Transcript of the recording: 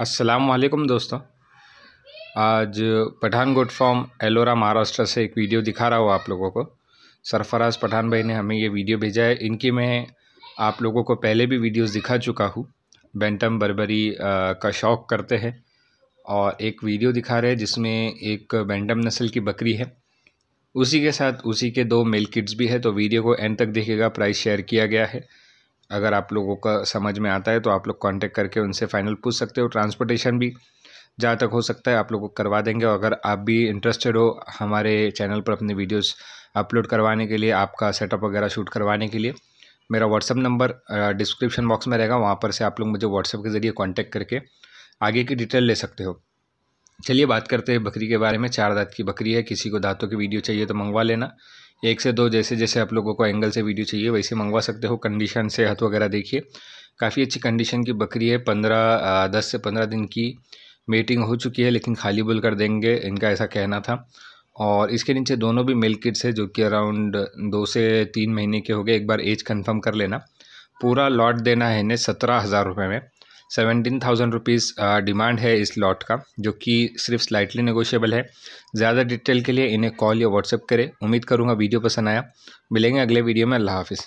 असलकम दोस्तों आज पठानकोट फॉर्म एलोरा महाराष्ट्र से एक वीडियो दिखा रहा हूँ आप लोगों को सरफराज पठान भाई ने हमें ये वीडियो भेजा है इनकी मैं आप लोगों को पहले भी वीडियोस दिखा चुका हूँ बेंटम बर्बरी का शौक़ करते हैं और एक वीडियो दिखा रहे हैं जिसमें एक बेंटम नस्ल की बकरी है उसी के साथ उसी के दो मेल किड्स भी है तो वीडियो को एंड तक देखेगा प्राइस शेयर किया गया है अगर आप लोगों का समझ में आता है तो आप लोग कांटेक्ट करके उनसे फाइनल पूछ सकते हो ट्रांसपोर्टेशन भी जहाँ तक हो सकता है आप लोगों को करवा देंगे और अगर आप भी इंटरेस्टेड हो हमारे चैनल पर अपने वीडियोस अपलोड करवाने के लिए आपका सेटअप वगैरह शूट करवाने के लिए मेरा व्हाट्सअप नंबर डिस्क्रिप्शन बॉक्स में रहेगा वहाँ पर से आप लोग मुझे व्हाट्सअप के ज़रिए कॉन्टैक्ट करके आगे की डिटेल ले सकते हो चलिए बात करते हैं बकरी के बारे में चार दाँत की बकरी है किसी को दाँतों की वीडियो चाहिए तो मंगवा लेना एक से दो जैसे जैसे आप लोगों को एंगल से वीडियो चाहिए वैसे मंगवा सकते हो कंडीशन से हाथ वगैरह देखिए काफ़ी अच्छी कंडीशन की बकरी है पंद्रह दस से पंद्रह दिन की मेटिंग हो चुकी है लेकिन खाली बुल कर देंगे इनका ऐसा कहना था और इसके नीचे दोनों भी मिल्क किट्स है जो कि अराउंड दो से तीन महीने के हो गए एक बार एज कंफर्म कर लेना पूरा लॉट देना है इन्हें सत्रह हज़ार रुपये में सेवेंटीन थाउजेंड रुपीज़ डिमांड है इस लॉट का जो कि सिर्फ स्लाइटली नेगोशिएबल है ज़्यादा डिटेल के लिए इन्हें कॉल या व्हाट्सएप करें उम्मीद करूँगा वीडियो पसंद आया मिलेंगे अगले वीडियो में अल्लाह हाफिज़